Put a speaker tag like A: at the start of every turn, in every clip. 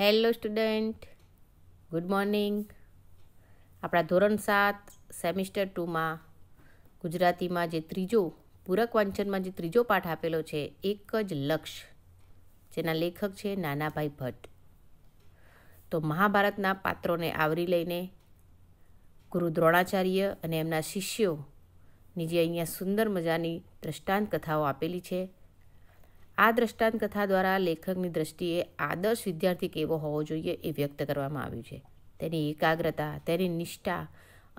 A: hello student good morning આપણા ધોરણ સાત સેમિસ્ટર ટુમાં ગુજરાતીમાં જે ત્રીજો પૂરક વાંચનમાં જે ત્રીજો પાઠ આપેલો છે એક જ લક્ષ્ય જેના લેખક છે નાનાભાઈ ભટ્ટ તો મહાભારતના પાત્રોને આવરી લઈને ગુરુ દ્રોણાચાર્ય અને એમના શિષ્યોની જે અહીંયા સુંદર મજાની દ્રષ્ટાંત કથાઓ આપેલી છે આ દ્રષ્ટાંત કથા દ્વારા લેખકની દ્રષ્ટિએ આદર્શ વિદ્યાર્થી કેવો હોવો જોઈએ એ વ્યક્ત કરવામાં આવ્યું છે તેની એકાગ્રતા તેની નિષ્ઠા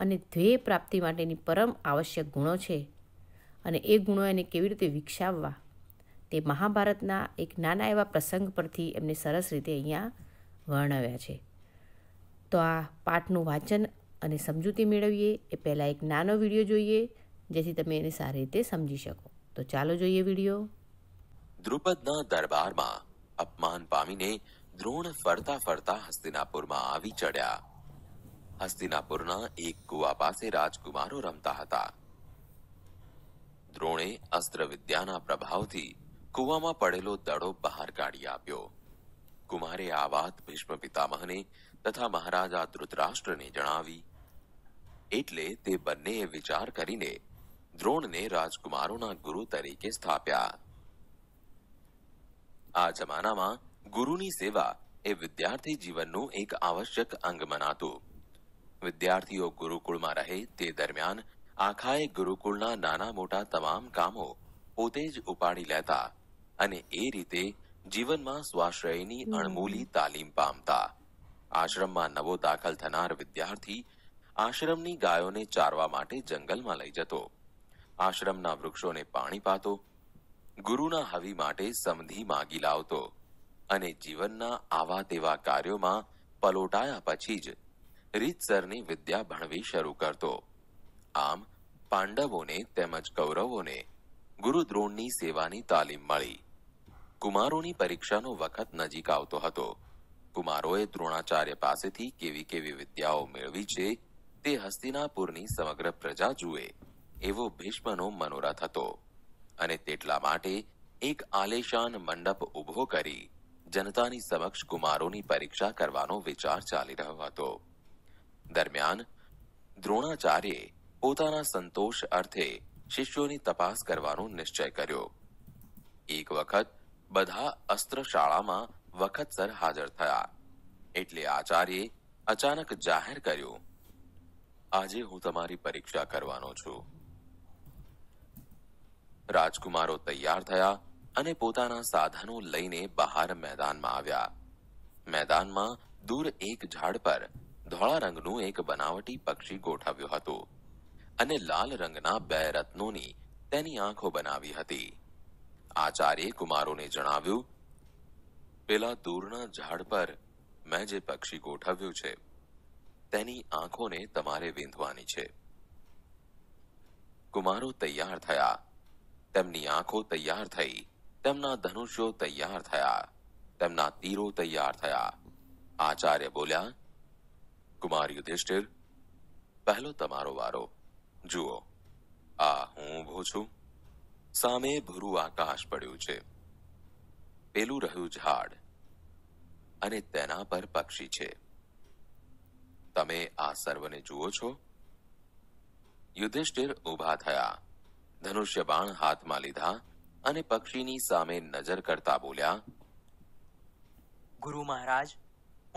A: અને ધ્યેય પ્રાપ્તિ માટેની પરમ આવશ્યક ગુણો છે અને એ ગુણો એને કેવી રીતે વિકસાવવા તે મહાભારતના એક નાના એવા પ્રસંગ પરથી એમને સરસ રીતે અહીંયા વર્ણવ્યા છે તો આ પાઠનું વાંચન અને સમજૂતી મેળવીએ એ પહેલાં એક નાનો વિડીયો જોઈએ જેથી તમે એને સારી રીતે સમજી શકો તો ચાલો જોઈએ વિડીયો
B: દ્રુપદના દરબારમાં અપમાન પામીને દ્રોણ ફરતા ફરતા હસ્તિનાપુરમાં આવી ચડ્યા હસ્તિનાપુરના એક કુવા પાસે રાજકુમારો રમતા હતા દ્રોણે અસ્ત્ર વિદ્યાના પ્રભાવથી કુવામાં પડેલો દડો બહાર કાઢી આપ્યો કુમારે આ વાત ભીષ્મ પિતામહને તથા મહારાજા ધૃતરાષ્ટ્રને જણાવી એટલે તે બંનેએ વિચાર કરીને દ્રોણને રાજકુમારોના ગુરુ તરીકે સ્થાપ્યા આ જમાનામાં ગુરુની સેવા એ વિદ્યાર્થી જીવનનું એક આવશ્યક અંગ મનાતું વિદ્યાર્થીઓ ગુરુકુળમાં રહે તે દરમિયાન આખાએ ગુરુકુળના નાના મોટા તમામ કામો પોતે જ ઉપાડી લેતા અને એ રીતે જીવનમાં સ્વાશ્રયની અણમૂલી તાલીમ પામતા આશ્રમમાં નવો દાખલ થનાર વિદ્યાર્થી આશ્રમની ગાયોને ચારવા માટે જંગલમાં લઈ જતો આશ્રમના વૃક્ષોને પાણી પાતો ગુરુના હવિ માટે સમધિ માગી લાવતો અને જીવનના આવા તેવા કાર્યોમાં પલોટાયા પછી જ રીતસરની વિદ્યા ભણવી શરૂ કરતો આમ પાંડવોને તેમજ કૌરવોને ગુરુદ્રોણની સેવાની તાલીમ મળી કુમારોની પરીક્ષાનો વખત નજીક આવતો હતો કુમારોએ દ્રોણાચાર્ય પાસેથી કેવી કેવી વિદ્યાઓ મેળવી છે તે હસ્તિનાપુરની સમગ્ર પ્રજા જુએ એવો ભીષ્મનો મનોરથ હતો અને તેટલા માટે એક આલેશાન મંડપ ઊભો કરી જનતાની સમક્ષ કુમારોની પરીક્ષા કરવાનો વિચાર ચાલી રહ્યો હતો દરમિયાન દ્રોણાચાર્યે પોતાના સંતોષ અર્થે શિષ્યોની તપાસ કરવાનો નિશ્ચય કર્યો એક વખત બધા અસ્ત્રશાળામાં વખતસર હાજર થયા એટલે આચાર્યે અચાનક જાહેર કર્યું આજે હું તમારી પરીક્ષા કરવાનો છું રાજકુમારો તૈયાર થયા અને પોતાના સાધનો લઈને બહાર મેદાનમાં આવ્યા મેદાનમાં દૂર એક ઝાડ પર ધોળા રંગનું એક બનાવટી પક્ષી ગોઠવ્યું હતું અને લાલ રંગના બે રત્નોની તેની આંખો બનાવી હતી આચાર્ય કુમારોને જણાવ્યું પેલા દૂરના ઝાડ પર મેં જે પક્ષી ગોઠવ્યું છે તેની આંખોને તમારે વીંધવાની છે કુમારો તૈયાર થયા તેમની આંખો તૈયાર થઈ તેમના ધનુષ્યો તૈયાર થયા તેમના તીરો તૈયાર થયા આચાર્ય બોલ્યા કુમાર યુધિષ્ઠિર પહેલો તમારો વારો જુઓ આ હું ઊભો છું સામે ભૂરું આકાશ પડ્યું છે પેલું રહ્યું ઝાડ અને તેના પર પક્ષી છે તમે આ સર્વને જુઓ છો યુધિષ્ઠિર ઊભા થયા ધનુષ્ય બાણ હાથમાં લીધા અને પક્ષીની સામે નજર કરતા બોલ્યા
A: ગુરુ મહારાજ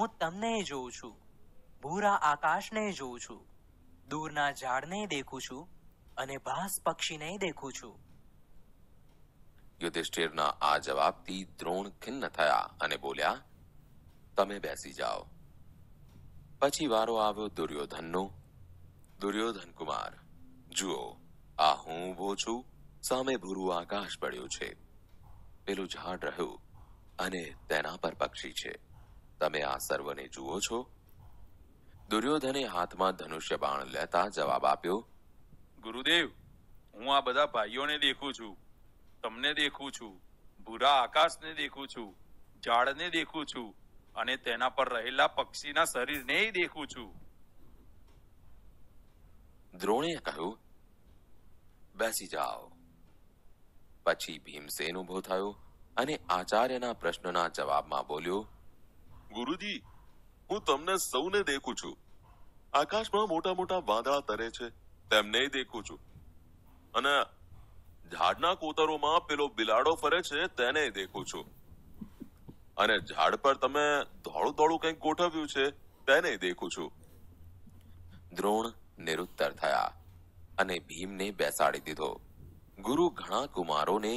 A: હું તમને જોઉં છું ભૂરા આકાશને જોઉં છું દૂરના ઝાડને દેખું છું અને ભાસ પક્ષીને દેખું છું
B: યુધિષ્ઠિરના આ જવાબથી દ્રોણ ખિન્ન થયા અને બોલ્યા તમે બેસી જાઓ પછી વારો આવ્યો દુર્યોધનનો દુર્યોધન કુમાર જુઓ આ હું ઊભો છું સામે ભૂરું આકાશ પડ્યું છે પેલું ઝાડ રહ્યું અને તેના પર પક્ષી છે તમે આ સર્વને જુઓ છો દુર્યોધને હાથમાં ધનુષ્ય બાણ લેતા જવાબ આપ્યો ગુરુદેવ હું આ બધા ભાઈઓને દેખું છું તમને દેખું છું ભૂરા આકાશને દેખું છું ઝાડને દેખું છું અને તેના પર રહેલા પક્ષીના શરીરને દેખું છું દ્રોણીએ કહ્યું બેસી જાઓ પછી ભીમસેન ઊભો થયો અને આચાર્યના પ્રશ્નના જવાબમાં બોલ્યો ગુરુજી હું તમને સૌને દેખું છું આકાશમાં મોટા મોટા વાદળા તરે છે તેમને દેખું છું અને ઝાડના કોતરોમાં પેલો બિલાડો ફરે છે તેને દેખું છું અને ઝાડ પર તમે ધોળું ધોળું કંઈક ગોઠવ્યું છે તેને દેખું છું દ્રોણ નિરુત્તર થયા અને ભીમને બેસાડી દીધો ગુરુ ઘણા કુમારોને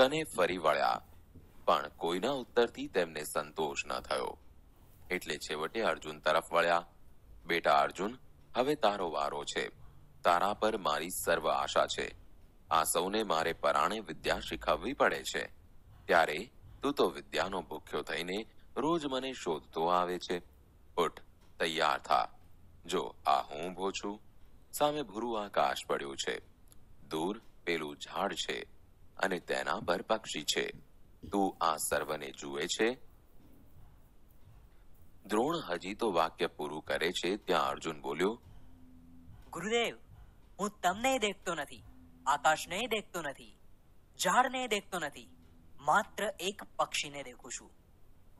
B: કને ફરી વળ્યા પણ કોઈના ઉત્તરથી તેમને સંતોષ ન થયો એટલે છેવટે અર્જુન તરફ વળ્યા બેટા અર્જુન હવે તારો વારો છે તારા પર મારી સર્વ આશા છે આ સૌને મારે પરાણે વિદ્યા શીખવવી પડે છે ત્યારે તું તો વિદ્યાનો ભૂખ્યો થઈને રોજ મને શોધતો આવે છે ઉઠ તૈયાર થા જો આ હું ભો છું સામે ભૂરું આકાશ પડ્યું છે દૂર પેલું ઝાડ છે અને તેના પર પક્ષી છે તું આ સર્વને જુએ છે દ્રોણ હજી તો વાક્ય પૂરું કરે છે ત્યાં અર્જુન બોલ્યો
A: ગુરુદેવ હું તમને દેખતો નથી આકાશને દેખતો નથી ઝાડને દેખતો નથી માત્ર એક પક્ષીને દેખું છું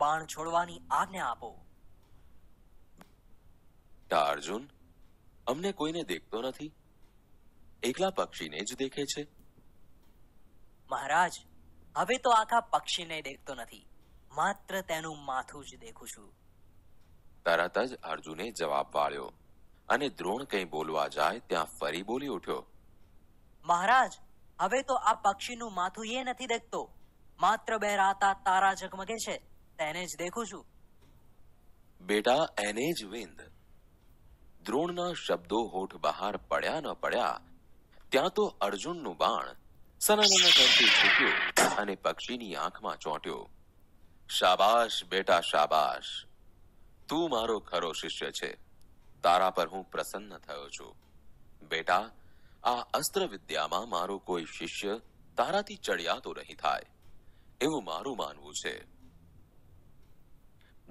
A: બાણ છોડવાની આજ્ઞા આપો
B: અર્જુન અમને કોઈને દેખતો નથી એકલા પક્ષીને જ દેખે છે
A: મહારાજ હવે તો આખા પક્ષીને દેખતો નથી માત્ર તેનું માથું જ દેખું છું
B: તરત જ અર્જુને જવાબ વાળ્યો અને દ્રોણ કંઈ બોલવા જાય ત્યાં ફરી બોલી ઉઠ્યો
A: મહારાજ હવે તો આ પક્ષીનું માથું એ નથી દેખતો માત્ર બહેરાતા તારા ઝગમગે છે તેને જ દેખું છું
B: બેટા એને જ વિંદ દ્રોણના શબ્દો હોઠ બહાર પડ્યા ન પડ્યા ત્યાં તો અર્જુનનું બાણ સનાના કરતી છૂટ્યું અને પક્ષીની આંખમાં ચોંટ્યો શાબાશ બેટા શાબાશ તું મારો ખરો શિષ્ય છે તારા પર હું પ્રસન્ન થયો છું બેટા આ અસ્ત્ર વિદ્યામાં મારો કોઈ શિષ્ય તારાથી ચડિયાતો નહીં થાય એવું મારું માનવું છે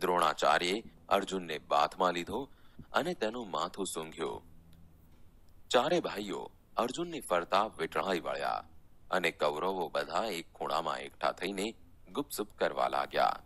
B: દ્રોણાચાર્યે અર્જુનને બાથમાં લીધો અને તેનું માથું સૂંઘ્યું ચારે ભાઈઓ અર્જુનને ફરતા વીંટળાઈ વળ્યા અને કૌરવો બધા એક ખૂણામાં એકઠા થઈને ગુપસુપ કરવા લાગ્યા